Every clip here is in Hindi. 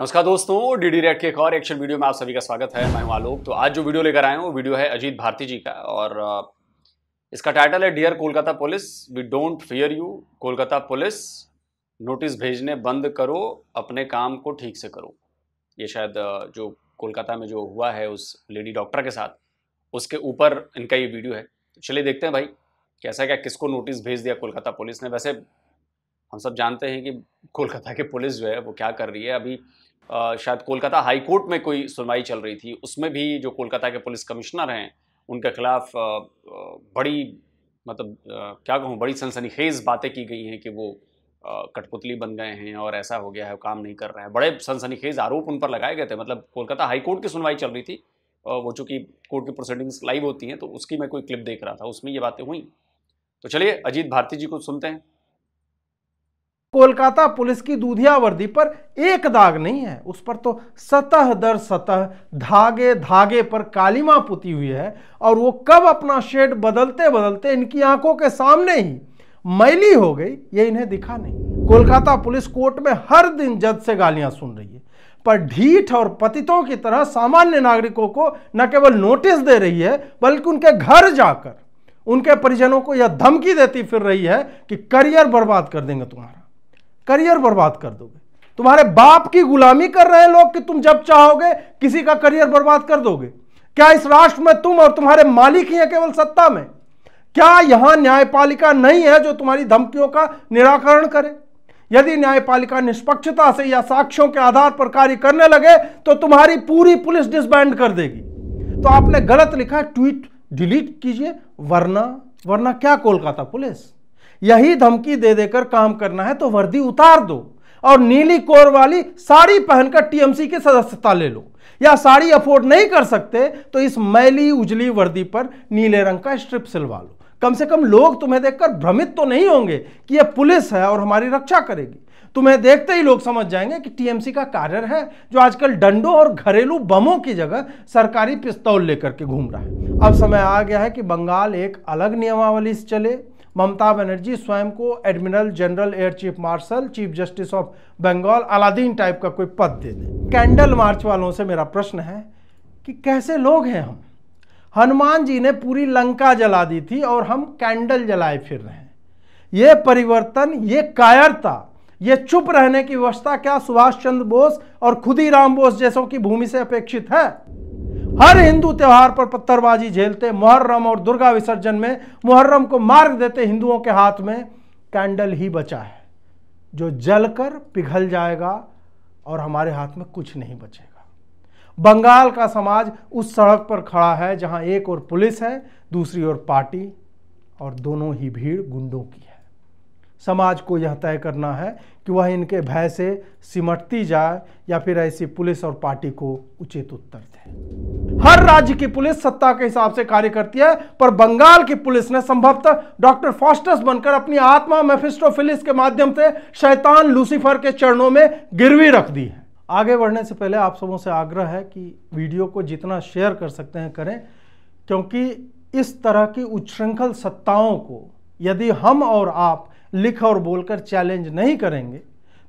नमस्कार दोस्तों डी डी रेड के एक और एक्शन वीडियो में आप सभी का स्वागत है मैं हूं आलोक तो आज जो वीडियो लेकर आए हैं वो वीडियो है अजीत भारती जी का और इसका टाइटल है dear Kolkata police we don't fear you Kolkata police notice भेजने बंद करो अपने काम को ठीक से करो ये शायद जो कोलकाता में जो हुआ है उस लेडी डॉक्टर के साथ उसके ऊपर इनका ये वीडियो है तो चलिए देखते हैं भाई कैसा क्या किसको नोटिस भेज दिया कोलकाता पुलिस ने वैसे हम सब जानते हैं कि कोलकाता के पुलिस जो है वो क्या कर रही है अभी शायद कोलकाता हाई कोर्ट में कोई सुनवाई चल रही थी उसमें भी जो कोलकाता के पुलिस कमिश्नर हैं उनके खिलाफ बड़ी मतलब क्या कहूँ बड़ी सनसनीखेज बातें की गई हैं कि वो कठपुतली बन गए हैं और ऐसा हो गया है काम नहीं कर रहे हैं बड़े सनसनीखेज आरोप उन पर लगाए गए थे मतलब कोलकाता हाई कोर्ट की सुनवाई चल रही थी वो चूँकि कोर्ट की प्रोसीडिंग्स लाइव होती हैं तो उसकी मैं कोई क्लिप देख रहा था उसमें ये बातें हुई तो चलिए अजीत भारती जी को सुनते हैं कोलकाता पुलिस की दूधिया वर्दी पर एक दाग नहीं है उस पर तो सतह दर सतह धागे धागे पर कालीमा पुती हुई है और वो कब अपना शेड बदलते बदलते इनकी आंखों के सामने ही मैली हो गई ये इन्हें दिखा नहीं कोलकाता पुलिस कोर्ट में हर दिन जज से गालियां सुन रही है पर ढीठ और पतितों की तरह सामान्य नागरिकों को न केवल नोटिस दे रही है बल्कि उनके घर जाकर उनके परिजनों को यह धमकी देती फिर रही है कि करियर बर्बाद कर देंगे तुम्हारा करियर बर्बाद कर दोगे तुम्हारे बाप की गुलामी कर रहे हैं लोग कि तुम जब चाहोगे किसी का करियर बर्बाद कर दोगे क्या इस राष्ट्र में तुम और तुम्हारे मालिक ही हैं केवल सत्ता में क्या यहां न्यायपालिका नहीं है जो तुम्हारी धमकियों का निराकरण करे यदि न्यायपालिका निष्पक्षता से या साक्ष्यों के आधार पर कार्य करने लगे तो तुम्हारी पूरी पुलिस डिसबैंड कर देगी तो आपने गलत लिखा ट्वीट डिलीट कीजिए वरना वरना क्या कोलकाता पुलिस यही धमकी दे देकर काम करना है तो वर्दी उतार दो और नीली कोर वाली साड़ी पहनकर टीएमसी की सदस्यता ले लो या साड़ी अफोर्ड नहीं कर सकते तो इस मैली उजली वर्दी पर नीले रंग का स्ट्रिप सिलवा लो कम से कम लोग तुम्हें देखकर भ्रमित तो नहीं होंगे कि यह पुलिस है और हमारी रक्षा करेगी तुम्हें देखते ही लोग समझ जाएंगे कि टीएमसी का कार्यर है जो आजकल डंडों और घरेलू बमों की जगह सरकारी पिस्तौल लेकर के घूम रहा है अब समय आ गया है कि बंगाल एक अलग नियमावली से चले ममता बनर्जी स्वयं को admiral general air chief marshal chief justice of Bengal Aladdin type का कोई पद दे दें कैंडल मार्च वालों से मेरा प्रश्न है कि कैसे लोग हैं हम हनुमान जी ने पूरी लंका जला दी थी और हम कैंडल जलाए फिर रहे हैं ये परिवर्तन ये कायरता ये चुप रहने की व्यवस्था क्या सुभाष चंद्र बोस और खुदी राम बोस जैसों की भूमि से अपेक्षित है हर हिंदू त्यौहार पर पत्थरबाजी झेलते मुहर्रम और दुर्गा विसर्जन में मुहर्रम को मार्ग देते हिंदुओं के हाथ में कैंडल ही बचा है जो जलकर पिघल जाएगा और हमारे हाथ में कुछ नहीं बचेगा बंगाल का समाज उस सड़क पर खड़ा है जहां एक ओर पुलिस है दूसरी ओर पार्टी और दोनों ही भीड़ गुंडों की है समाज को यह तय करना है कि वह इनके भय से सिमटती जाए या फिर ऐसी पुलिस और पार्टी को उचित उत्तर दे हर राज्य की पुलिस सत्ता के हिसाब से कार्य करती है पर बंगाल की पुलिस ने संभवतः डॉक्टर फॉस्टस बनकर अपनी आत्मा मेफिस्टोफिलिस के माध्यम से शैतान लूसीफर के चरणों में गिरवी रख दी है आगे बढ़ने से पहले आप सबों से आग्रह है कि वीडियो को जितना शेयर कर सकते हैं करें क्योंकि इस तरह की उच्छृंखल सत्ताओं को यदि हम और आप लिख और बोलकर चैलेंज नहीं करेंगे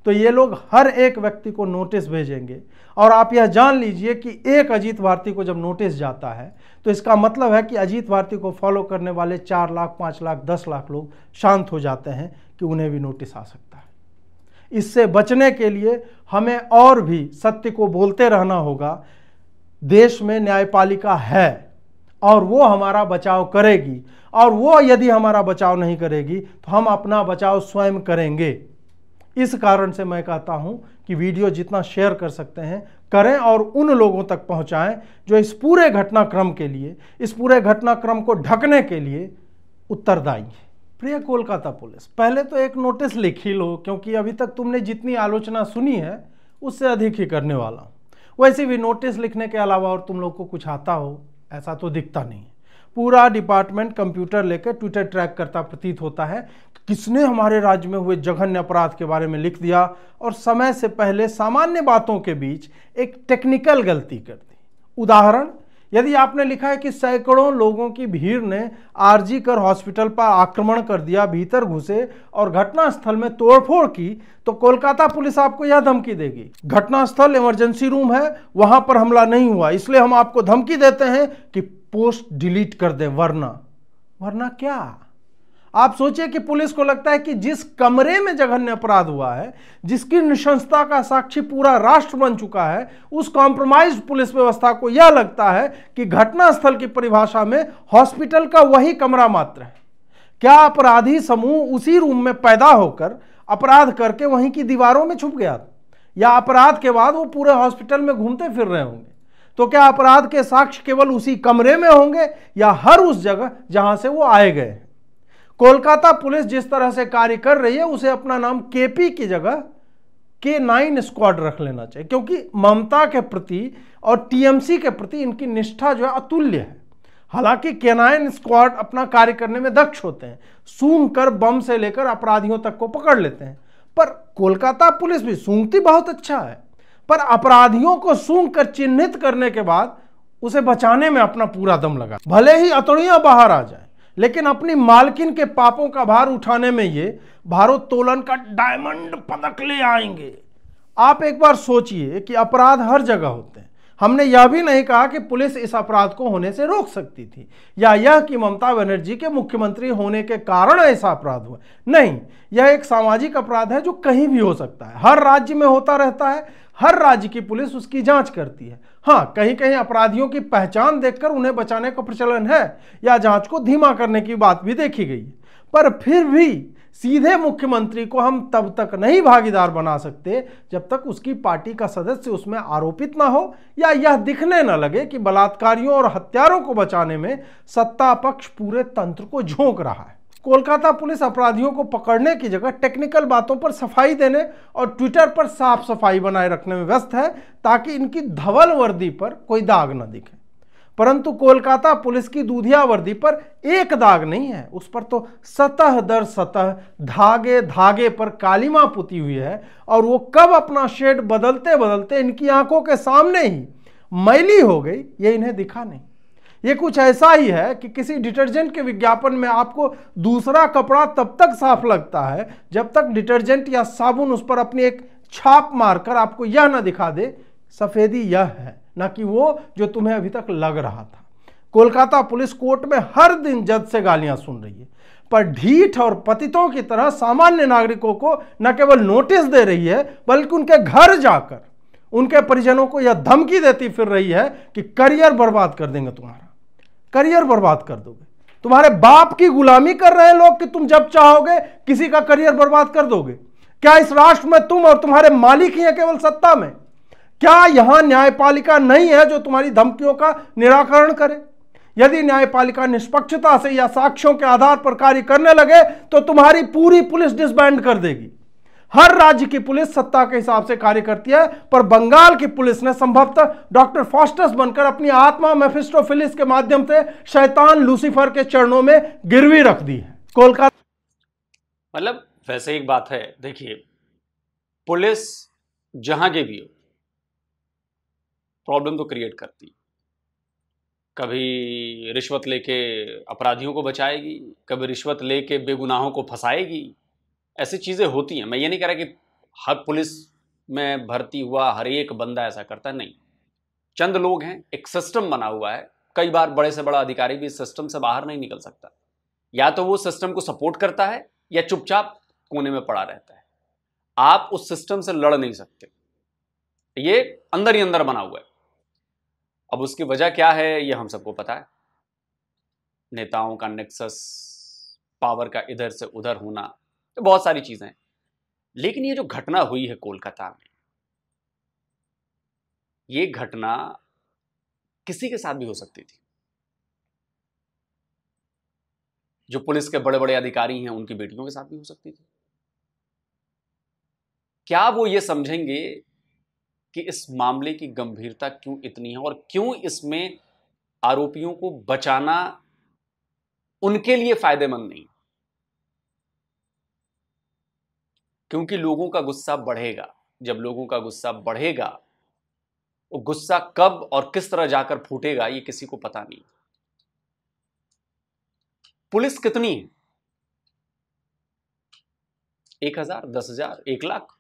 तो ये लोग हर एक व्यक्ति को नोटिस भेजेंगे और आप यह जान लीजिए कि एक अजीत भारती को जब नोटिस जाता है तो इसका मतलब है कि अजीत भारती को फॉलो करने वाले चार लाख पाँच लाख दस लाख लोग शांत हो जाते हैं कि उन्हें भी नोटिस आ सकता है इससे बचने के लिए हमें और भी सत्य को बोलते रहना होगा देश में न्यायपालिका है और वो हमारा बचाव करेगी और वो यदि हमारा बचाव नहीं करेगी तो हम अपना बचाव स्वयं करेंगे इस कारण से मैं कहता हूं कि वीडियो जितना शेयर कर सकते हैं करें और उन लोगों तक पहुंचाएं जो इस पूरे घटनाक्रम के लिए इस पूरे घटनाक्रम को ढकने के लिए उत्तरदायी है प्रिय कोलकाता पुलिस पहले तो एक नोटिस लिख ही लो क्योंकि अभी तक तुमने जितनी आलोचना सुनी है उससे अधिक ही करने वाला वैसे भी नोटिस लिखने के अलावा और तुम लोग को कुछ आता हो ऐसा तो दिखता नहीं है पूरा डिपार्टमेंट कंप्यूटर लेकर ट्विटर ट्रैक करता प्रतीत होता है कि किसने हमारे राज्य में हुए जघन्य अपराध के बारे में लिख दिया और समय से पहले सामान्य बातों के बीच एक टेक्निकल गलती कर दी उदाहरण यदि आपने लिखा है कि सैकड़ों लोगों की भीड़ ने आरजी कर हॉस्पिटल पर आक्रमण कर दिया भीतर घुसे और घटनास्थल में तोड़फोड़ की तो कोलकाता पुलिस आपको यह धमकी देगी घटनास्थल इमरजेंसी रूम है वहां पर हमला नहीं हुआ इसलिए हम आपको धमकी देते हैं कि पोस्ट डिलीट कर दें वरना वरना क्या आप सोचिए कि पुलिस को लगता है कि जिस कमरे में जघन्य अपराध हुआ है जिसकी निशंसता का साक्षी पूरा राष्ट्र बन चुका है उस कॉम्प्रोमाइज पुलिस व्यवस्था को यह लगता है कि घटनास्थल की परिभाषा में हॉस्पिटल का वही कमरा मात्र है क्या अपराधी समूह उसी रूम में पैदा होकर अपराध करके वहीं की दीवारों में छुप गया या अपराध के बाद वो पूरे हॉस्पिटल में घूमते फिर रहे होंगे तो क्या अपराध के साक्ष्य केवल उसी कमरे में होंगे या हर उस जगह जहां से वो आए गए हैं कोलकाता पुलिस जिस तरह से कार्य कर रही है उसे अपना नाम केपी की जगह के नाइन स्क्वाड रख लेना चाहिए क्योंकि ममता के प्रति और टीएमसी के प्रति इनकी निष्ठा जो है अतुल्य है हालांकि के नाइन स्क्वाड अपना कार्य करने में दक्ष होते हैं सूंघ कर बम से लेकर अपराधियों तक को पकड़ लेते हैं पर कोलकाता पुलिस भी सूंघती बहुत अच्छा है पर अपराधियों को सूंघ कर चिन्हित करने के बाद उसे बचाने में अपना पूरा दम लगा भले ही अतुड़िया बाहर आ जाए लेकिन अपनी मालकिन के पापों का भार उठाने में ये भारोत्तोलन का डायमंड पदक ले आएंगे आप एक बार सोचिए कि अपराध हर जगह होते हैं हमने यह भी नहीं कहा कि पुलिस इस अपराध को होने से रोक सकती थी या यह कि ममता बनर्जी के मुख्यमंत्री होने के कारण ऐसा अपराध हुआ नहीं यह एक सामाजिक अपराध है जो कहीं भी हो सकता है हर राज्य में होता रहता है हर राज्य की पुलिस उसकी जांच करती है हाँ कहीं कहीं अपराधियों की पहचान देखकर उन्हें बचाने का प्रचलन है या जांच को धीमा करने की बात भी देखी गई पर फिर भी सीधे मुख्यमंत्री को हम तब तक नहीं भागीदार बना सकते जब तक उसकी पार्टी का सदस्य उसमें आरोपित ना हो या यह दिखने न लगे कि बलात्कारियों और हत्यारों को बचाने में सत्ता पक्ष पूरे तंत्र को झोंक रहा है कोलकाता पुलिस अपराधियों को पकड़ने की जगह टेक्निकल बातों पर सफाई देने और ट्विटर पर साफ सफाई बनाए रखने में व्यस्त है ताकि इनकी धवल वर्दी पर कोई दाग न दिखे परंतु कोलकाता पुलिस की दूधिया वर्दी पर एक दाग नहीं है उस पर तो सतह दर सतह धागे धागे पर कालीमा पुती हुई है और वो कब अपना शेड बदलते बदलते इनकी आंखों के सामने ही मैली हो गई ये इन्हें दिखा नहीं ये कुछ ऐसा ही है कि किसी डिटर्जेंट के विज्ञापन में आपको दूसरा कपड़ा तब तक साफ लगता है जब तक डिटर्जेंट या साबुन उस पर अपनी एक छाप मारकर आपको यह ना दिखा दे सफ़ेदी यह है न कि वो जो तुम्हें अभी तक लग रहा था कोलकाता पुलिस कोर्ट में हर दिन जज से गालियां सुन रही है पर ढीठ और पतितों की तरह सामान्य नागरिकों को न केवल नोटिस दे रही है बल्कि उनके घर जाकर उनके परिजनों को यह धमकी देती फिर रही है कि करियर बर्बाद कर देंगे तुम्हारा करियर बर्बाद कर दोगे तुम्हारे बाप की गुलामी कर रहे हैं लोग कि तुम जब चाहोगे किसी का करियर बर्बाद कर दोगे क्या इस राष्ट्र में तुम और तुम्हारे मालिक ही हैं केवल सत्ता में क्या यहां न्यायपालिका नहीं है जो तुम्हारी धमकियों का निराकरण करे यदि न्यायपालिका निष्पक्षता से या साक्ष्यों के आधार पर कार्य करने लगे तो तुम्हारी पूरी पुलिस डिसबैंड कर देगी हर राज्य की पुलिस सत्ता के हिसाब से कार्य करती है पर बंगाल की पुलिस ने संभवतः डॉक्टर फॉस्टस बनकर अपनी आत्मा मेफिस्टोफिलिस के माध्यम से शैतान लूसीफर के चरणों में गिरवी रख दी है कोलकाता मतलब वैसे एक बात है देखिए पुलिस जहां के भी हो प्रॉब्लम तो क्रिएट करती कभी रिश्वत लेके अपराधियों को बचाएगी कभी रिश्वत लेके बेगुनाहों को फंसाएगी ऐसी चीज़ें होती हैं मैं ये नहीं कह रहा कि हर पुलिस में भर्ती हुआ हर एक बंदा ऐसा करता नहीं चंद लोग हैं एक सिस्टम बना हुआ है कई बार बड़े से बड़ा अधिकारी भी इस सिस्टम से बाहर नहीं निकल सकता या तो वो सिस्टम को सपोर्ट करता है या चुपचाप कोने में पड़ा रहता है आप उस सिस्टम से लड़ नहीं सकते ये अंदर ही अंदर बना हुआ है अब उसकी वजह क्या है ये हम सबको पता है नेताओं का नेक्सस पावर का इधर से उधर होना तो बहुत सारी चीज़ें हैं लेकिन ये जो घटना हुई है कोलकाता में ये घटना किसी के साथ भी हो सकती थी जो पुलिस के बड़े बड़े अधिकारी हैं उनकी बेटियों के साथ भी हो सकती थी क्या वो ये समझेंगे कि इस मामले की गंभीरता क्यों इतनी है और क्यों इसमें आरोपियों को बचाना उनके लिए फायदेमंद नहीं क्योंकि लोगों का गुस्सा बढ़ेगा जब लोगों का गुस्सा बढ़ेगा वो गुस्सा कब और किस तरह जाकर फूटेगा ये किसी को पता नहीं पुलिस कितनी है एक हजार दस हजार एक लाख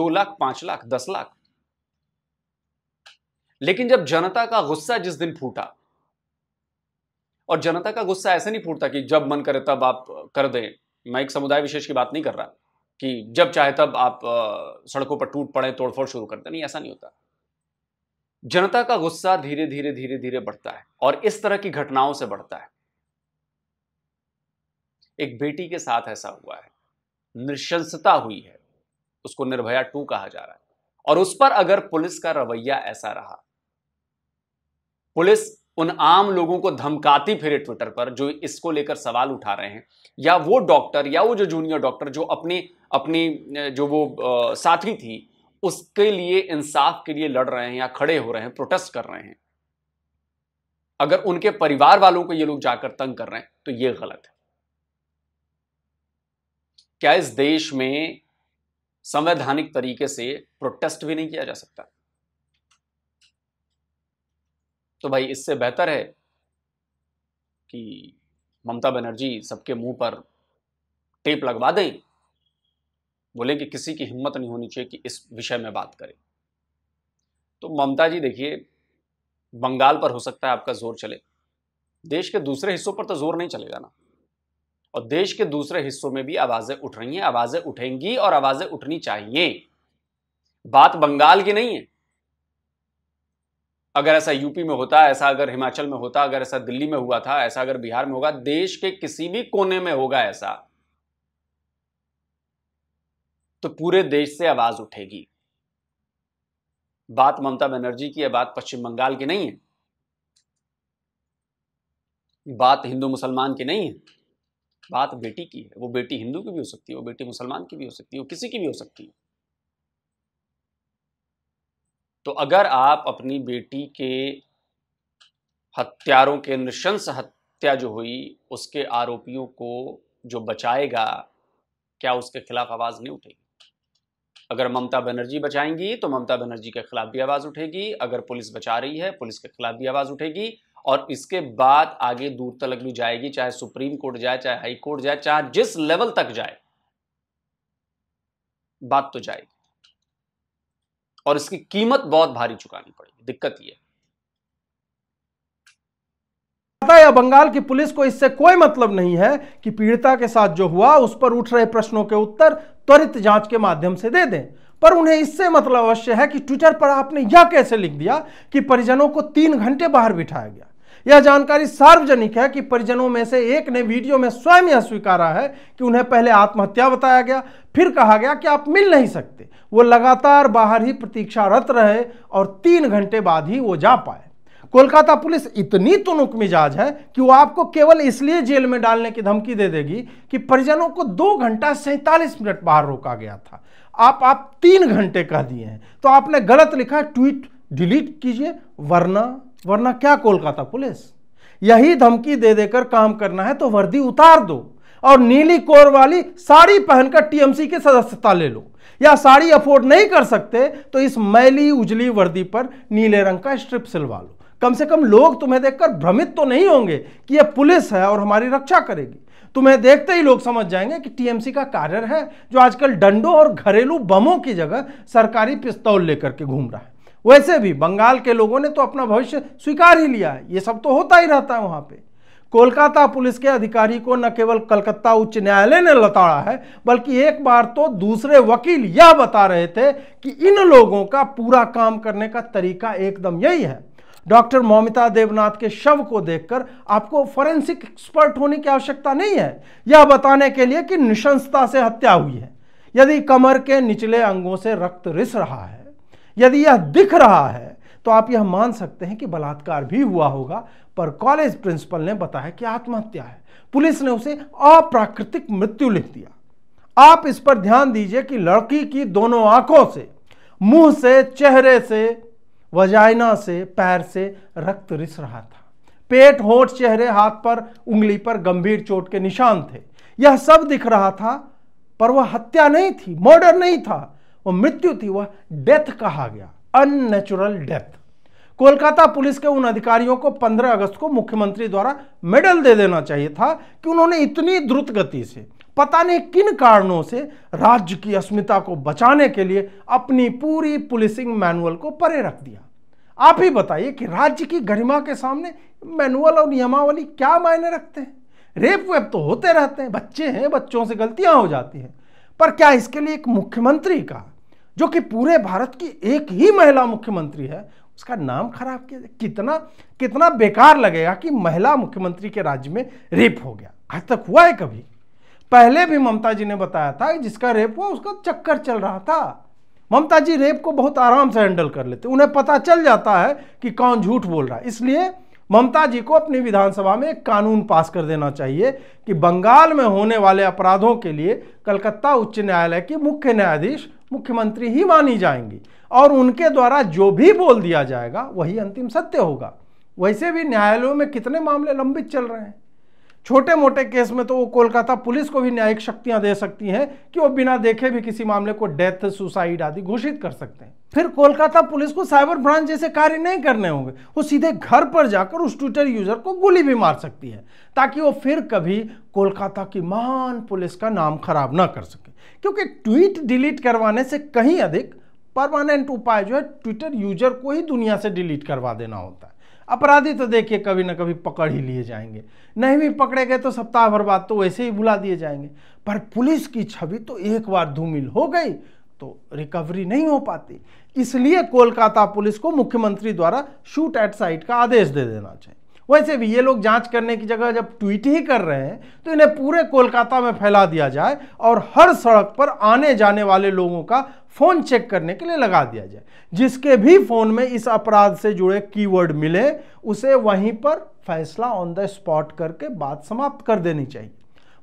दो लाख पांच लाख दस लाख लेकिन जब जनता का गुस्सा जिस दिन फूटा और जनता का गुस्सा ऐसे नहीं फूटता कि जब मन करे तब आप कर दें मैं एक समुदाय विशेष की बात नहीं कर रहा कि जब चाहे तब आप सड़कों पर टूट पड़े तोड़फोड़ शुरू करते नहीं ऐसा नहीं होता जनता का गुस्सा धीरे धीरे धीरे धीरे बढ़ता है और इस तरह की घटनाओं से बढ़ता है एक बेटी के साथ ऐसा हुआ है नृशंसता हुई है उसको निर्भया टू कहा जा रहा है और उस पर अगर पुलिस का रवैया ऐसा रहा पुलिस उन आम लोगों को धमकाती फिरे ट्विटर पर जो इसको लेकर सवाल उठा रहे हैं या वो डॉक्टर या वो जो जूनियर डॉक्टर जो अपने अपनी जो वो साथी थी उसके लिए इंसाफ के लिए लड़ रहे हैं या खड़े हो रहे हैं प्रोटेस्ट कर रहे हैं अगर उनके परिवार वालों को ये लोग जाकर तंग कर रहे हैं तो ये गलत है क्या इस देश में संवैधानिक तरीके से प्रोटेस्ट भी नहीं किया जा सकता तो भाई इससे बेहतर है कि ममता बनर्जी सबके मुंह पर टेप लगवा दें बोले कि किसी की हिम्मत नहीं होनी चाहिए कि इस विषय में बात करें तो ममता जी देखिए बंगाल पर हो सकता है आपका जोर चले देश के दूसरे हिस्सों पर तो जोर नहीं चलेगा ना और देश के दूसरे हिस्सों में भी आवाजें उठ रही हैं आवाजें उठेंगी और आवाजें उठनी चाहिए बात बंगाल की नहीं है अगर ऐसा यूपी में होता ऐसा अगर हिमाचल में होता अगर ऐसा दिल्ली में हुआ था ऐसा अगर बिहार में होगा देश के किसी भी कोने में होगा ऐसा तो पूरे देश से आवाज उठेगी बात ममता बनर्जी की है बात पश्चिम बंगाल की नहीं है बात हिंदू मुसलमान की नहीं है बात बेटी की है वो बेटी हिंदू की भी हो सकती है वो बेटी मुसलमान की भी हो सकती है वो किसी की भी हो सकती है तो अगर आप अपनी बेटी के हत्यारों के नृशंस हत्या जो हुई उसके आरोपियों को जो बचाएगा क्या उसके खिलाफ आवाज़ नहीं उठेगी अगर ममता बनर्जी बचाएंगी तो ममता बनर्जी के खिलाफ भी आवाज़ उठेगी अगर पुलिस बचा रही है पुलिस के खिलाफ भी आवाज़ उठेगी और इसके बाद आगे दूर तक भी जाएगी चाहे सुप्रीम कोर्ट जाए चाहे हाई कोर्ट जाए चाहे जिस लेवल तक जाए बात तो जाएगी और इसकी कीमत बहुत भारी चुकानी पड़ेगी दिक्कत ये या बंगाल की पुलिस को इससे कोई मतलब नहीं है कि पीड़िता के साथ जो हुआ उस पर उठ रहे प्रश्नों के उत्तर त्वरित जांच के माध्यम से दे दें पर उन्हें इससे मतलब अवश्य है कि ट्विटर पर आपने यह कैसे लिख दिया कि परिजनों को तीन घंटे बाहर बिठाया गया यह जानकारी सार्वजनिक है कि परिजनों में से एक ने वीडियो में स्वयं यह स्वीकारा है कि उन्हें पहले आत्महत्या बताया गया फिर कहा गया कि आप मिल नहीं सकते वो लगातार बाहर ही प्रतीक्षारत रहे और तीन घंटे बाद ही वो जा पाए कोलकाता पुलिस इतनी तुनुक मिजाज है कि वो आपको केवल इसलिए जेल में डालने की धमकी दे देगी कि परिजनों को दो घंटा सैंतालीस मिनट बाहर रोका गया था आप आप तीन घंटे कह दिए हैं तो आपने गलत लिखा ट्वीट डिलीट कीजिए वरना वरना क्या कोलकाता पुलिस यही धमकी दे देकर काम करना है तो वर्दी उतार दो और नीली कोर वाली साड़ी पहनकर टीएमसी की सदस्यता ले लो या साड़ी अफोर्ड नहीं कर सकते तो इस मैली उजली वर्दी पर नीले रंग का स्ट्रिप सिलवा लो कम से कम लोग तुम्हें देखकर भ्रमित तो नहीं होंगे कि यह पुलिस है और हमारी रक्षा करेगी तुम्हें देखते ही लोग समझ जाएंगे कि टीएमसी का कार्यर है जो आजकल डंडों और घरेलू बमों की जगह सरकारी पिस्तौल लेकर के घूम रहा है वैसे भी बंगाल के लोगों ने तो अपना भविष्य स्वीकार ही लिया है ये सब तो होता ही रहता है वहाँ पे कोलकाता पुलिस के अधिकारी को न केवल कलकत्ता उच्च न्यायालय ने लताड़ा है बल्कि एक बार तो दूसरे वकील यह बता रहे थे कि इन लोगों का पूरा काम करने का तरीका एकदम यही है डॉक्टर मौमिता देवनाथ के शव को देखकर आपको फॉरेंसिक एक्सपर्ट होने की आवश्यकता नहीं है यह बताने के लिए कि निशंसता से हत्या हुई है यदि कमर के निचले अंगों से रक्त रिस रहा है यदि यह दिख रहा है तो आप यह मान सकते हैं कि बलात्कार भी हुआ होगा पर कॉलेज प्रिंसिपल ने बताया कि आत्महत्या है पुलिस ने उसे अप्राकृतिक मृत्यु लिख दिया आप इस पर ध्यान दीजिए कि लड़की की दोनों आंखों से मुंह से चेहरे से वजाइना से पैर से रक्त रिस रहा था पेट होठ चेहरे हाथ पर उंगली पर गंभीर चोट के निशान थे यह सब दिख रहा था पर वह हत्या नहीं थी मर्डर नहीं था वह मृत्यु थी वह डेथ कहा गया अननेचुरल डेथ कोलकाता पुलिस के उन अधिकारियों को 15 अगस्त को मुख्यमंत्री द्वारा मेडल दे देना चाहिए था कि उन्होंने इतनी द्रुत गति से पता नहीं किन कारणों से राज्य की अस्मिता को बचाने के लिए अपनी पूरी पुलिसिंग मैनुअल को परे रख दिया आप ही बताइए कि राज्य की गरिमा के सामने मैनुअल और नियमावली क्या मायने रखते हैं रेप वेप तो होते रहते हैं बच्चे हैं बच्चों से गलतियां हो जाती हैं पर क्या इसके लिए एक मुख्यमंत्री का जो कि पूरे भारत की एक ही महिला मुख्यमंत्री है उसका नाम खराब किया कितना कितना बेकार लगेगा कि महिला मुख्यमंत्री के राज्य में रेप हो गया आज तक हुआ है कभी पहले भी ममता जी ने बताया था कि जिसका रेप हुआ उसका चक्कर चल रहा था ममता जी रेप को बहुत आराम से हैंडल कर लेते उन्हें पता चल जाता है कि कौन झूठ बोल रहा है इसलिए ममता जी को अपनी विधानसभा में एक कानून पास कर देना चाहिए कि बंगाल में होने वाले अपराधों के लिए कलकत्ता उच्च न्यायालय की मुख्य न्यायाधीश मुख्यमंत्री ही मानी जाएंगी और उनके द्वारा जो भी बोल दिया जाएगा वही अंतिम सत्य होगा वैसे भी न्यायालयों में कितने मामले लंबित चल रहे हैं छोटे मोटे केस में तो वो कोलकाता पुलिस को भी न्यायिक शक्तियां दे सकती हैं कि वो बिना देखे भी किसी मामले को डेथ सुसाइड आदि घोषित कर सकते हैं फिर कोलकाता पुलिस को साइबर ब्रांच जैसे कार्य नहीं करने होंगे वो सीधे घर पर जाकर उस ट्विटर यूजर को गोली भी मार सकती है ताकि वो फिर कभी कोलकाता की महान पुलिस का नाम खराब ना कर सके क्योंकि ट्वीट डिलीट करवाने से कहीं अधिक परमानेंट उपाय जो है ट्विटर यूजर को ही दुनिया से डिलीट करवा देना होता है अपराधी तो देखिए कभी ना कभी पकड़ ही लिए जाएंगे नहीं भी पकड़े गए तो सप्ताह भर बाद तो वैसे ही भुला दिए जाएंगे पर पुलिस की छवि तो एक बार धूमिल हो गई तो रिकवरी नहीं हो पाती इसलिए कोलकाता पुलिस को मुख्यमंत्री द्वारा शूट एट साइट का आदेश दे देना चाहिए वैसे भी ये लोग जांच करने की जगह जब ट्वीट ही कर रहे हैं तो इन्हें पूरे कोलकाता में फैला दिया जाए और हर सड़क पर आने जाने वाले लोगों का फ़ोन चेक करने के लिए लगा दिया जाए जिसके भी फ़ोन में इस अपराध से जुड़े कीवर्ड मिले उसे वहीं पर फैसला ऑन द स्पॉट करके बात समाप्त कर देनी चाहिए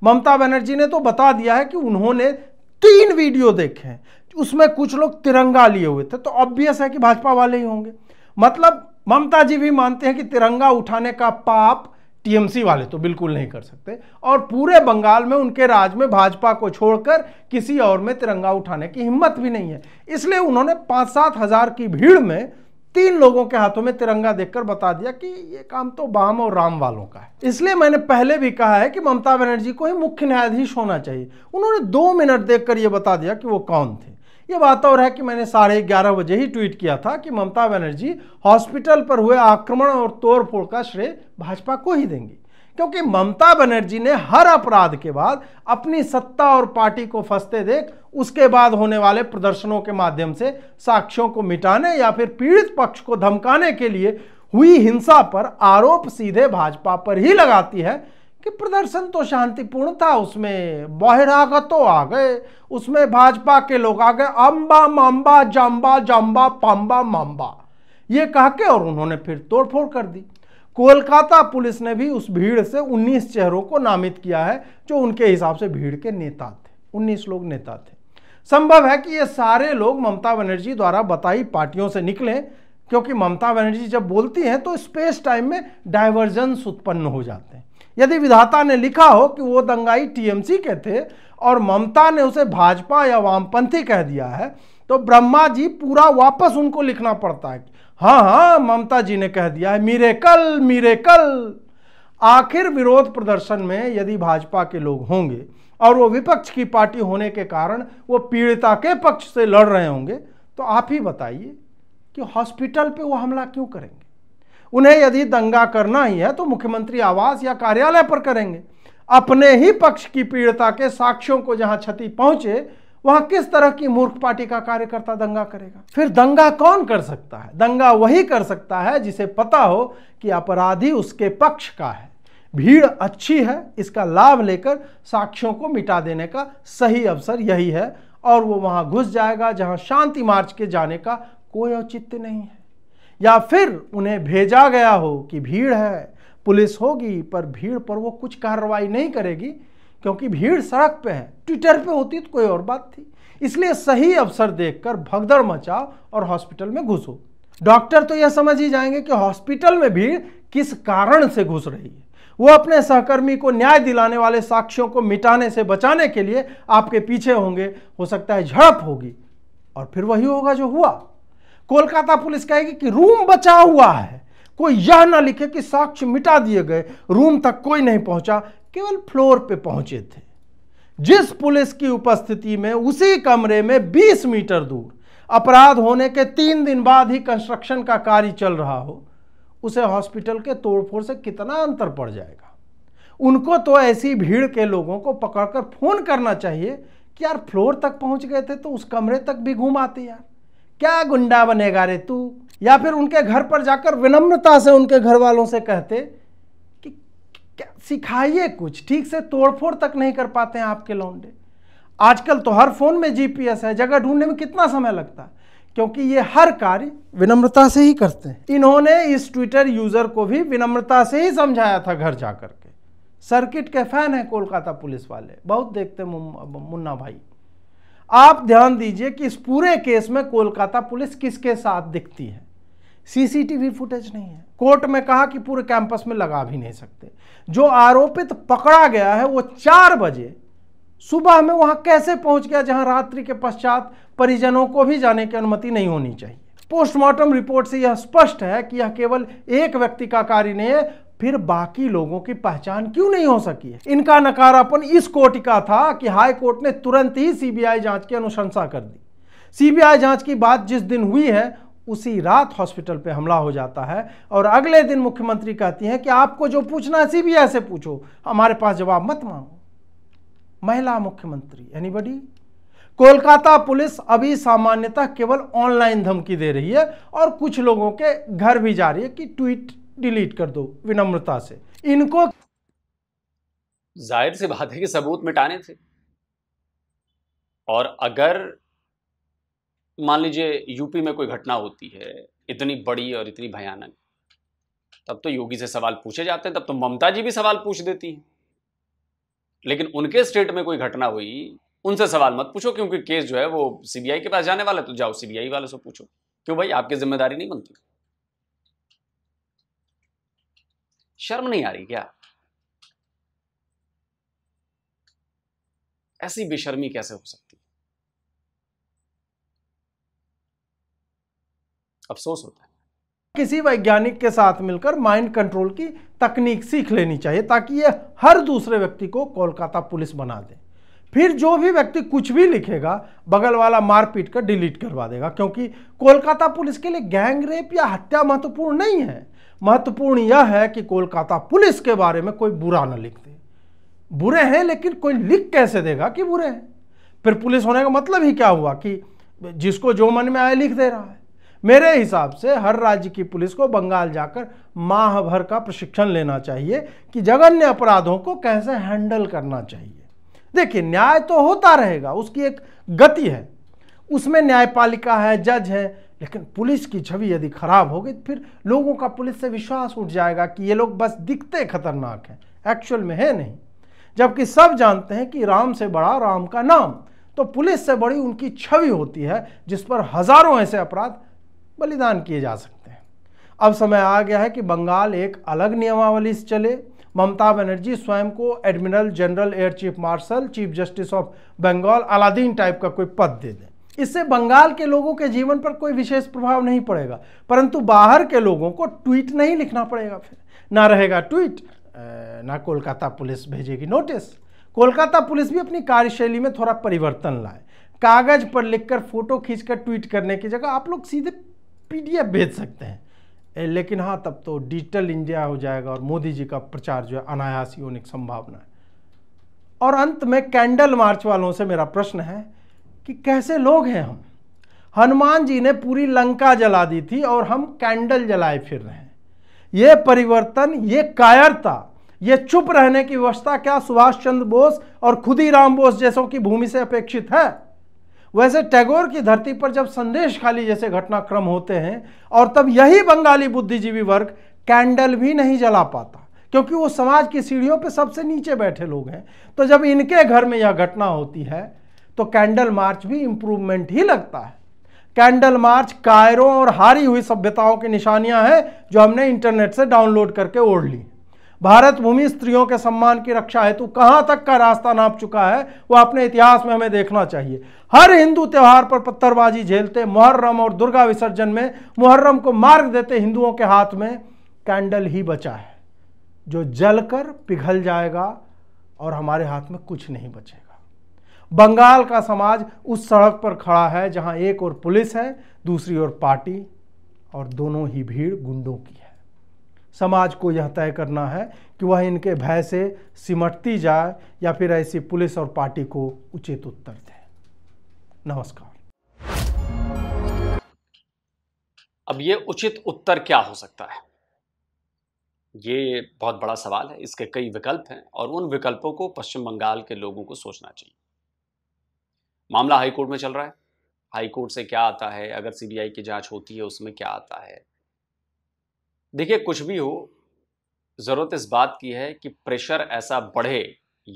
ममता बनर्जी ने तो बता दिया है कि उन्होंने तीन वीडियो देखे हैं उसमें कुछ लोग तिरंगा लिए हुए थे तो ऑब्वियस है कि भाजपा वाले ही होंगे मतलब ममता जी भी मानते हैं कि तिरंगा उठाने का पाप टीएमसी वाले तो बिल्कुल नहीं कर सकते और पूरे बंगाल में उनके राज में भाजपा को छोड़कर किसी और में तिरंगा उठाने की हिम्मत भी नहीं है इसलिए उन्होंने पाँच सात हज़ार की भीड़ में तीन लोगों के हाथों में तिरंगा देखकर बता दिया कि ये काम तो बाम और राम वालों का है इसलिए मैंने पहले भी कहा है कि ममता बनर्जी को ही मुख्य न्यायाधीश होना चाहिए उन्होंने दो मिनट देखकर ये बता दिया कि वो कौन थे ये बात और है कि मैंने साढ़े ग्यारह बजे ही ट्वीट किया था कि ममता बनर्जी हॉस्पिटल पर हुए आक्रमण और तोड़फोड़ का श्रेय भाजपा को ही देंगी क्योंकि ममता बनर्जी ने हर अपराध के बाद अपनी सत्ता और पार्टी को फंसते देख उसके बाद होने वाले प्रदर्शनों के माध्यम से साक्ष्यों को मिटाने या फिर पीड़ित पक्ष को धमकाने के लिए हुई हिंसा पर आरोप सीधे भाजपा पर ही लगाती है कि प्रदर्शन तो शांतिपूर्ण था उसमें बहिरागतों आ गए उसमें भाजपा के लोग आ गए अम्बा माम्बा जाम्बा जाम्बा पाम्बा माम्बा ये कह के और उन्होंने फिर तोड़फोड़ कर दी कोलकाता पुलिस ने भी उस भीड़ से 19 चेहरों को नामित किया है जो उनके हिसाब से भीड़ के नेता थे 19 लोग नेता थे संभव है कि ये सारे लोग ममता बनर्जी द्वारा बताई पार्टियों से निकले क्योंकि ममता बनर्जी जब बोलती हैं तो स्पेस टाइम में डाइवर्जेंस उत्पन्न हो जाते हैं यदि विधाता ने लिखा हो कि वो दंगाई टीएमसी के थे और ममता ने उसे भाजपा या वामपंथी कह दिया है तो ब्रह्मा जी पूरा वापस उनको लिखना पड़ता है हाँ हाँ ममता जी ने कह दिया है मीरे कल मीरे कल आखिर विरोध प्रदर्शन में यदि भाजपा के लोग होंगे और वो विपक्ष की पार्टी होने के कारण वो पीड़िता के पक्ष से लड़ रहे होंगे तो आप ही बताइए कि हॉस्पिटल पे वो हमला क्यों करेंगे उन्हें यदि दंगा करना ही है तो मुख्यमंत्री आवास या कार्यालय पर करेंगे अपने ही पक्ष की पीड़िता के साक्ष्यों को जहां क्षति पहुंचे वहां किस तरह की मूर्ख पार्टी का कार्यकर्ता दंगा करेगा फिर दंगा कौन कर सकता है दंगा वही कर सकता है जिसे पता हो कि अपराधी उसके पक्ष का है भीड़ अच्छी है इसका लाभ लेकर साक्ष्यों को मिटा देने का सही अवसर यही है और वो वहां घुस जाएगा जहां शांति मार्च के जाने का कोई औचित्य नहीं है या फिर उन्हें भेजा गया हो कि भीड़ है पुलिस होगी पर भीड़ पर वो कुछ कार्रवाई नहीं करेगी क्योंकि भीड़ सड़क पे है ट्विटर पे होती तो कोई और बात थी इसलिए सही अवसर देखकर भगदड़ मचाओ और हॉस्पिटल में घुसो डॉक्टर तो यह समझ ही जाएंगे कि हॉस्पिटल में भीड़ किस कारण से घुस रही है वो अपने सहकर्मी को न्याय दिलाने वाले साक्ष्यों को मिटाने से बचाने के लिए आपके पीछे होंगे हो सकता है झड़प होगी और फिर वही होगा जो हुआ कोलकाता पुलिस कहेगी कि रूम बचा हुआ है कोई यह ना लिखे कि साक्ष्य मिटा दिए गए रूम तक कोई नहीं पहुंचा केवल फ्लोर पे पहुंचे थे जिस पुलिस की उपस्थिति में उसी कमरे में 20 मीटर दूर अपराध होने के तीन दिन बाद ही कंस्ट्रक्शन का कार्य चल रहा हो उसे हॉस्पिटल के तोड़फोड़ से कितना अंतर पड़ जाएगा उनको तो ऐसी भीड़ के लोगों को पकड़कर फोन करना चाहिए कि यार फ्लोर तक पहुंच गए थे तो उस कमरे तक भी घूम आते यार क्या गुंडा बनेगा रे तू या फिर उनके घर पर जाकर विनम्रता से उनके घर वालों से कहते क्या सिखाइए कुछ ठीक से तोड़फोड़ तक नहीं कर पाते हैं आपके लौंडे आजकल तो हर फोन में जीपीएस है जगह ढूंढने में कितना समय लगता है क्योंकि ये हर कार्य विनम्रता से ही करते हैं इन्होंने इस ट्विटर यूजर को भी विनम्रता से ही समझाया था घर जा के सर्किट के फैन है कोलकाता पुलिस वाले बहुत देखते मुन्ना भाई आप ध्यान दीजिए कि इस पूरे केस में कोलकाता पुलिस किसके साथ दिखती है सीसीटीवी फुटेज नहीं है कोर्ट में कहा कि पूरे कैंपस में लगा भी नहीं सकते जो आरोपित पकड़ा गया है वो चार बजे सुबह में वहां कैसे पहुंच गया जहां रात्रि के पश्चात परिजनों को भी जाने की अनुमति नहीं होनी चाहिए पोस्टमार्टम रिपोर्ट से यह स्पष्ट है कि यह केवल एक व्यक्ति का कार्य नहीं है फिर बाकी लोगों की पहचान क्यों नहीं हो सकी है इनका नकारापन इस कोर्ट का था कि हाई कोर्ट ने तुरंत ही सीबीआई जांच की अनुशंसा कर दी सीबीआई जांच की बात जिस दिन हुई है उसी रात हॉस्पिटल पे हमला हो जाता है और अगले दिन मुख्यमंत्री कहती हैं कि आपको जो पूछना है भी ऐसे पूछो हमारे पास जवाब मत मांगो महिला मुख्यमंत्री एनीबडी कोलकाता पुलिस अभी सामान्यतः केवल ऑनलाइन धमकी दे रही है और कुछ लोगों के घर भी जा रही है कि ट्वीट डिलीट कर दो विनम्रता से इनको जाहिर सी बात है कि सबूत मिटाने थे और अगर मान लीजिए यूपी में कोई घटना होती है इतनी बड़ी और इतनी भयानक तब तो योगी से सवाल पूछे जाते हैं तब तो ममता जी भी सवाल पूछ देती हैं लेकिन उनके स्टेट में कोई घटना हुई उनसे सवाल मत पूछो क्योंकि केस जो है वो सीबीआई के पास जाने वाला है तो जाओ सीबीआई वाले से पूछो क्यों भाई आपकी जिम्मेदारी नहीं बनती शर्म नहीं आ रही क्या ऐसी बेशर्मी कैसे हो सकती अफसोस होता है किसी वैज्ञानिक के साथ मिलकर माइंड कंट्रोल की तकनीक सीख लेनी चाहिए ताकि ये हर दूसरे व्यक्ति को कोलकाता पुलिस बना दे फिर जो भी व्यक्ति कुछ भी लिखेगा बगल वाला मारपीट कर डिलीट करवा देगा क्योंकि कोलकाता पुलिस के लिए गैंग रेप या हत्या महत्वपूर्ण नहीं है महत्वपूर्ण यह है कि कोलकाता पुलिस के बारे में कोई बुरा ना लिख दे बुरे हैं लेकिन कोई लिख कैसे देगा कि बुरे हैं फिर पुलिस होने का मतलब ही क्या हुआ कि जिसको जो मन में आए लिख दे रहा है मेरे हिसाब से हर राज्य की पुलिस को बंगाल जाकर माह भर का प्रशिक्षण लेना चाहिए कि जघन्य अपराधों को कैसे हैंडल करना चाहिए देखिए न्याय तो होता रहेगा उसकी एक गति है उसमें न्यायपालिका है जज है लेकिन पुलिस की छवि यदि खराब हो गई फिर लोगों का पुलिस से विश्वास उठ जाएगा कि ये लोग बस दिखते खतरनाक हैं एक्चुअल में है नहीं जबकि सब जानते हैं कि राम से बड़ा राम का नाम तो पुलिस से बड़ी उनकी छवि होती है जिस पर हजारों ऐसे अपराध बलिदान किए जा सकते हैं अब समय आ गया है कि बंगाल एक अलग नियमावली से चले ममता बनर्जी स्वयं को admiral general air chief marshal chief justice of Bengal Aladdin type का कोई पद दे दें इससे बंगाल के लोगों के जीवन पर कोई विशेष प्रभाव नहीं पड़ेगा परंतु बाहर के लोगों को ट्वीट नहीं लिखना पड़ेगा फिर ना रहेगा ट्वीट ना कोलकाता पुलिस भेजेगी नोटिस कोलकाता पुलिस भी अपनी कार्यशैली में थोड़ा परिवर्तन लाए कागज पर लिखकर फोटो खींचकर ट्वीट करने की जगह आप लोग सीधे पीडीएफ भेज सकते हैं लेकिन हाँ तब तो डिजिटल इंडिया हो जाएगा और मोदी जी का प्रचार जो है अनायास ही होने की संभावना है और अंत में कैंडल मार्च वालों से मेरा प्रश्न है कि कैसे लोग हैं हम हनुमान जी ने पूरी लंका जला दी थी और हम कैंडल जलाए फिर रहे हैं ये परिवर्तन ये कायरता ये चुप रहने की व्यवस्था क्या सुभाष चंद्र बोस और खुद ही राम बोस जैसों की भूमि से अपेक्षित है वैसे टैगोर की धरती पर जब संदेश खाली जैसे घटनाक्रम होते हैं और तब यही बंगाली बुद्धिजीवी वर्ग कैंडल भी नहीं जला पाता क्योंकि वो समाज की सीढ़ियों पर सबसे नीचे बैठे लोग हैं तो जब इनके घर में यह घटना होती है तो कैंडल मार्च भी इम्प्रूवमेंट ही लगता है कैंडल मार्च कायरों और हारी हुई सभ्यताओं की निशानियां हैं जो हमने इंटरनेट से डाउनलोड करके ओढ़ ली भारत भूमि स्त्रियों के सम्मान की रक्षा हेतु कहाँ तक का रास्ता नाप चुका है वह अपने इतिहास में हमें देखना चाहिए हर हिंदू त्यौहार पर पत्थरबाजी झेलते मुहर्रम और दुर्गा विसर्जन में मुहर्रम को मार्ग देते हिंदुओं के हाथ में कैंडल ही बचा है जो जलकर पिघल जाएगा और हमारे हाथ में कुछ नहीं बचेगा बंगाल का समाज उस सड़क पर खड़ा है जहां एक ओर पुलिस है दूसरी ओर पार्टी और दोनों ही भीड़ गुंडों की है समाज को यह तय करना है कि वह इनके भय से सिमटती जाए या फिर ऐसी पुलिस और पार्टी को उचित उत्तर दे नमस्कार अब ये उचित उत्तर क्या हो सकता है ये बहुत बड़ा सवाल है इसके कई विकल्प हैं और उन विकल्पों को पश्चिम बंगाल के लोगों को सोचना चाहिए मामला हाईकोर्ट में चल रहा है हाईकोर्ट से क्या आता है अगर सीबीआई की जांच होती है उसमें क्या आता है देखिए कुछ भी हो ज़रूरत इस बात की है कि प्रेशर ऐसा बढ़े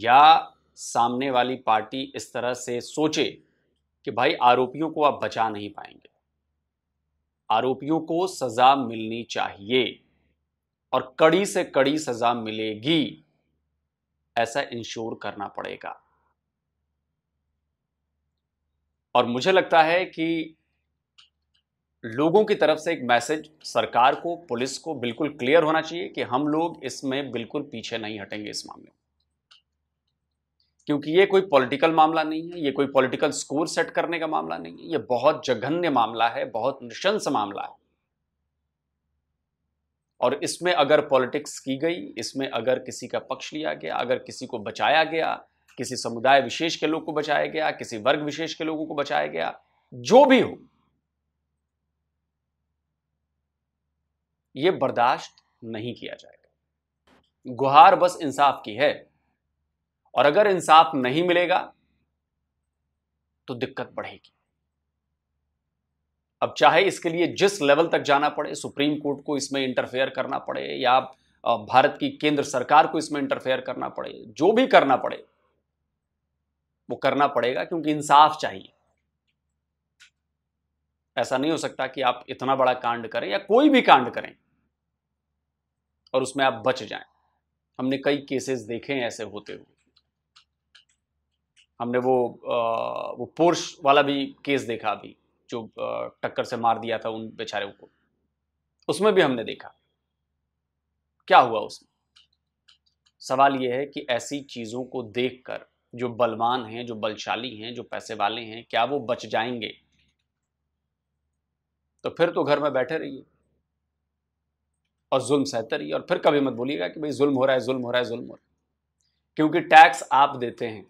या सामने वाली पार्टी इस तरह से सोचे कि भाई आरोपियों को आप बचा नहीं पाएंगे आरोपियों को सजा मिलनी चाहिए और कड़ी से कड़ी सजा मिलेगी ऐसा इंश्योर करना पड़ेगा और मुझे लगता है कि लोगों की तरफ से एक मैसेज सरकार को पुलिस को बिल्कुल क्लियर होना चाहिए कि हम लोग इसमें बिल्कुल पीछे नहीं हटेंगे इस मामले में क्योंकि ये कोई पॉलिटिकल मामला नहीं है ये कोई पॉलिटिकल स्कोर सेट करने का मामला नहीं है ये बहुत जघन्य मामला है बहुत नृशंस मामला है और इसमें अगर पॉलिटिक्स की गई इसमें अगर किसी का पक्ष लिया गया अगर किसी को बचाया गया किसी समुदाय विशेष के लोग को बचाया गया किसी वर्ग विशेष के लोगों को बचाया गया जो भी हो यह बर्दाश्त नहीं किया जाएगा गुहार बस इंसाफ की है और अगर इंसाफ नहीं मिलेगा तो दिक्कत बढ़ेगी अब चाहे इसके लिए जिस लेवल तक जाना पड़े सुप्रीम कोर्ट को इसमें इंटरफेयर करना पड़े या भारत की केंद्र सरकार को इसमें इंटरफेयर करना पड़े जो भी करना पड़े वो करना पड़ेगा क्योंकि इंसाफ चाहिए ऐसा नहीं हो सकता कि आप इतना बड़ा कांड करें या कोई भी कांड करें और उसमें आप बच जाएं हमने कई केसेस देखे हैं ऐसे होते हुए हमने वो आ, वो पोर्श वाला भी केस देखा अभी जो टक्कर से मार दिया था उन बेचारे को उसमें भी हमने देखा क्या हुआ उसमें सवाल यह है कि ऐसी चीज़ों को देखकर जो बलवान हैं जो बलशाली हैं जो पैसे वाले हैं क्या वो बच जाएंगे तो फिर तो घर में बैठे रहिए और जुल्म सहते रहिए और फिर कभी मत बोलिएगा कि भाई जुल्म हो रहा है जुल्म हो रहा है जुल्म हो रहा है क्योंकि टैक्स आप देते हैं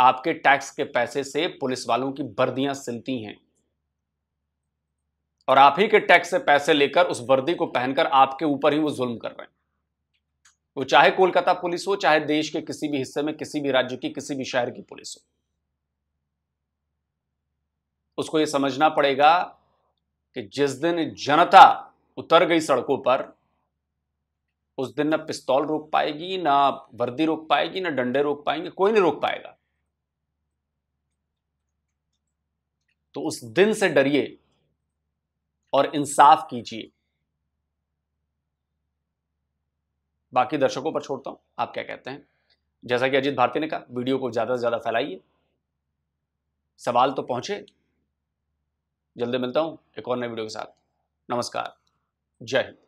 आपके टैक्स के पैसे से पुलिस वालों की वर्दियां सिलती हैं और आप ही के टैक्स से पैसे लेकर उस वर्दी को पहनकर आपके ऊपर ही वो जुल्म कर रहे हैं वो चाहे कोलकाता पुलिस हो चाहे देश के किसी भी हिस्से में किसी भी राज्य की किसी भी शहर की पुलिस हो उसको ये समझना पड़ेगा कि जिस दिन जनता उतर गई सड़कों पर उस दिन ना पिस्तौल रोक पाएगी ना वर्दी रोक पाएगी ना डंडे रोक पाएंगे कोई नहीं रोक पाएगा तो उस दिन से डरिए और इंसाफ कीजिए बाकी दर्शकों पर छोड़ता हूं आप क्या कहते हैं जैसा कि अजीत भारती ने कहा वीडियो को ज़्यादा से ज़्यादा फैलाइए सवाल तो पहुंचे जल्दी मिलता हूं एक और नए वीडियो के साथ नमस्कार जय हिंद